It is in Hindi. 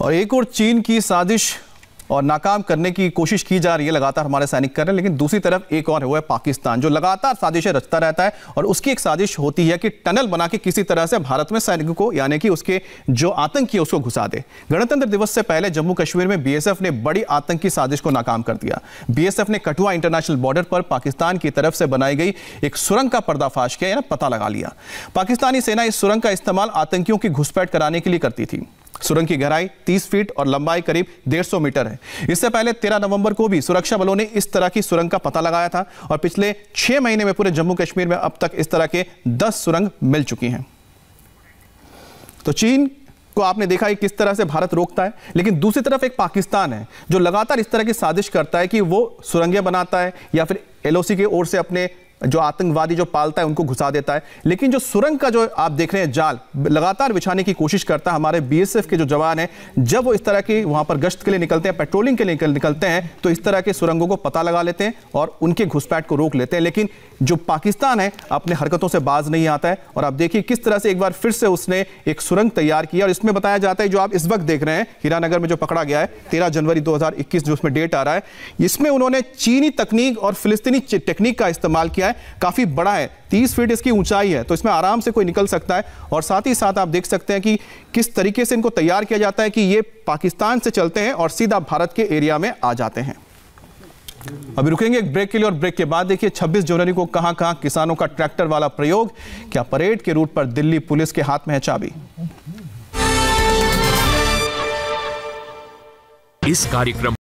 और एक और चीन की साजिश और नाकाम करने की कोशिश की जा रही है लगातार हमारे सैनिक कर रहे हैं लेकिन दूसरी तरफ एक और है वो है पाकिस्तान जो लगातार साजिशें रचता रहता है और उसकी एक साजिश होती है कि टनल बना के किसी तरह से भारत में सैनिकों को यानी कि उसके जो आतंकी है उसको घुसा दे गणतंत्र दिवस से पहले जम्मू कश्मीर में बी ने बड़ी आतंकी साजिश को नाकाम कर दिया बी ने कठुआ इंटरनेशनल बॉर्डर पर पाकिस्तान की तरफ से बनाई गई एक सुरंग का पर्दाफाश किया पता लगा लिया पाकिस्तानी सेना इस सुरंग का इस्तेमाल आतंकियों की घुसपैठ कराने के लिए करती थी सुरंग की गहराई 30 फीट और लंबाई करीब 150 मीटर है इससे पहले 13 नवंबर को भी सुरक्षा बलों ने इस तरह की सुरंग का पता लगाया था और पिछले छह महीने में पूरे जम्मू कश्मीर में अब तक इस तरह के 10 सुरंग मिल चुकी हैं तो चीन को आपने देखा है किस तरह से भारत रोकता है लेकिन दूसरी तरफ एक पाकिस्तान है जो लगातार इस तरह की साजिश करता है कि वो सुरंगें बनाता है या फिर एलओसी की ओर से अपने जो आतंकवादी जो पालता है उनको घुसा देता है लेकिन जो सुरंग का जो आप देख रहे हैं जाल लगातार बिछाने की कोशिश करता है हमारे बीएसएफ के जो जवान हैं जब वो इस तरह की वहां पर गश्त के लिए निकलते हैं पेट्रोलिंग के लिए निकलते हैं तो इस तरह के सुरंगों को पता लगा लेते हैं और उनके घुसपैठ को रोक लेते हैं लेकिन जो पाकिस्तान है अपने हरकतों से बाज नहीं आता है और आप देखिए किस तरह से एक बार फिर से उसने एक सुरंग तैयार किया और इसमें बताया जाता है जो आप इस वक्त देख रहे हैं हीरानगर में जो पकड़ा गया है तेरह जनवरी दो जो उसमें डेट आ रहा है इसमें उन्होंने चीनी तकनीक और फिलिस्तीनी टेक्निक का इस्तेमाल किया है काफ़ी बड़ा है तीस फीट इसकी ऊंचाई है तो इसमें आराम से कोई निकल सकता है और साथ ही साथ आप देख सकते हैं कि किस तरीके से इनको तैयार किया जाता है कि ये पाकिस्तान से चलते हैं और सीधा भारत के एरिया में आ जाते हैं अभी रुकेंगे एक ब्रेक के लिए और ब्रेक के बाद देखिए 26 जनवरी को कहां कहां किसानों का ट्रैक्टर वाला प्रयोग क्या परेड के रूट पर दिल्ली पुलिस के हाथ में है चाबी इस कार्यक्रम